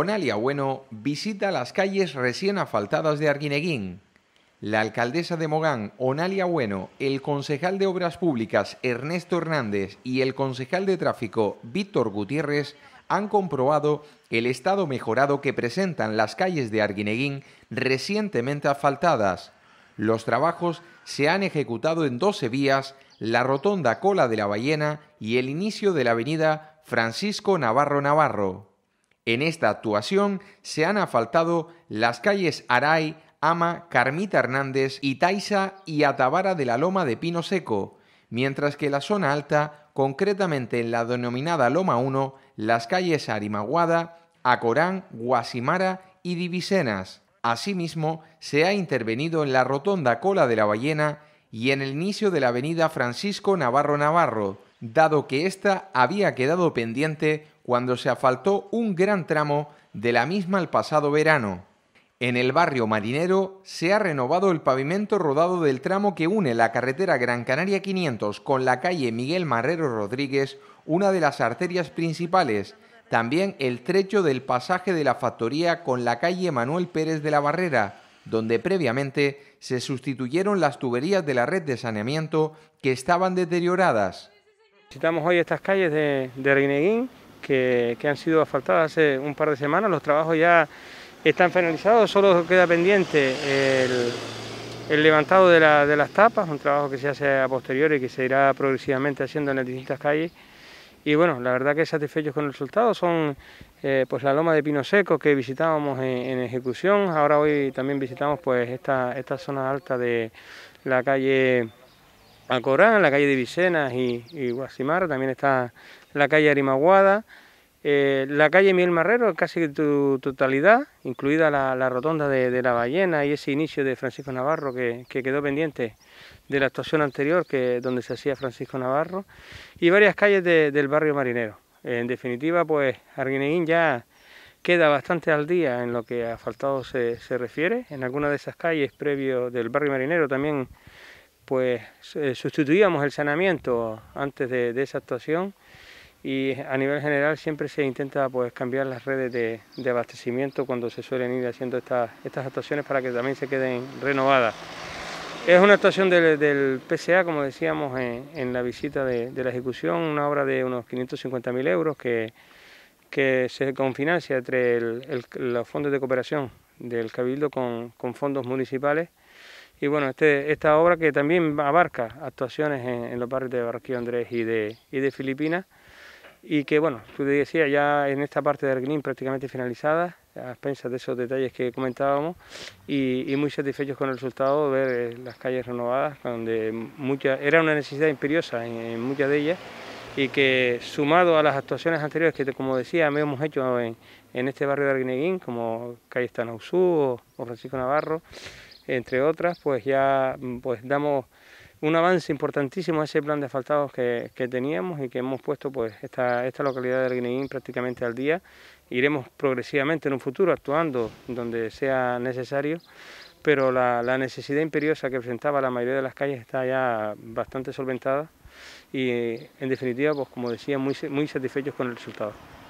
Onalia Bueno visita las calles recién asfaltadas de Arguineguín. La alcaldesa de Mogán, Onalia Bueno, el concejal de Obras Públicas, Ernesto Hernández, y el concejal de Tráfico, Víctor Gutiérrez, han comprobado el estado mejorado que presentan las calles de Arguineguín recientemente asfaltadas. Los trabajos se han ejecutado en 12 vías, la rotonda Cola de la Ballena y el inicio de la avenida Francisco Navarro Navarro. En esta actuación se han asfaltado las calles Aray, Ama, Carmita Hernández, Itaiza y Atavara de la Loma de Pino Seco, mientras que la zona alta, concretamente en la denominada Loma 1, las calles Arimaguada, Acorán, Guasimara y Divisenas. Asimismo, se ha intervenido en la rotonda Cola de la Ballena y en el inicio de la avenida Francisco Navarro Navarro, dado que ésta había quedado pendiente cuando se asfaltó un gran tramo de la misma el pasado verano. En el barrio marinero se ha renovado el pavimento rodado del tramo que une la carretera Gran Canaria 500 con la calle Miguel Marrero Rodríguez, una de las arterias principales, también el trecho del pasaje de la factoría con la calle Manuel Pérez de la Barrera, donde previamente se sustituyeron las tuberías de la red de saneamiento que estaban deterioradas. Visitamos hoy estas calles de, de que, han sido asfaltadas hace un par de semanas. Los trabajos ya están finalizados, solo queda pendiente el, levantado de, las tapas, un trabajo que se hace a posteriori y que se irá progresivamente haciendo en las distintas calles. Y bueno, la verdad que satisfechos con el resultado son eh, pues la loma de Pino Seco que visitábamos en, en ejecución. Ahora hoy también visitamos pues esta, esta zona alta de la calle a Corán, la calle de Vicenas y, Guasimar, también está la calle Arimaguada, eh, la calle Miguel Marrero, casi en tu totalidad, incluida la, rotonda de, la ballena y ese inicio de Francisco Navarro que, quedó pendiente de la actuación anterior que, donde se hacía Francisco Navarro, y varias calles del barrio marinero. En definitiva, pues Arguineguín ya queda bastante al día en lo que a faltado se, se refiere. En alguna de esas calles previo del barrio marinero también pues eh, sustituíamos el saneamiento antes de, esa actuación y a nivel general siempre se intenta pues, cambiar las redes de, abastecimiento cuando se suelen ir haciendo estas, actuaciones para que también se queden renovadas. Es una actuación del, PCA, como decíamos en, la visita de, la ejecución, una obra de unos 550.000 euros que, que se confinancia entre los fondos de cooperación del Cabildo con fondos municipales. Y bueno, este, esta obra que también abarca actuaciones en, los barrios de Barquillo Andrés y de, de Filipinas, y que bueno, tú te decías ya en esta parte de Arguinín prácticamente finalizada, a expensas de esos detalles que comentábamos, y, muy satisfechos con el resultado, ...de ver eh, las calles renovadas, donde muchas, era una necesidad imperiosa en, muchas de ellas, y que sumado a las actuaciones anteriores que, como decía, hemos hecho en, este barrio de Arguineguín, como Calle Estanausú o Francisco Navarro, entre otras, pues ya mm, pues damos un avance importantísimo a ese plan de asfaltados que, teníamos y que hemos puesto pues esta, localidad de Guineín prácticamente al día. Iremos progresivamente en un futuro actuando donde sea necesario, pero la, necesidad imperiosa que presentaba la mayoría de las calles está ya bastante solventada y en definitiva, pues como decía, muy, muy satisfechos con el resultado.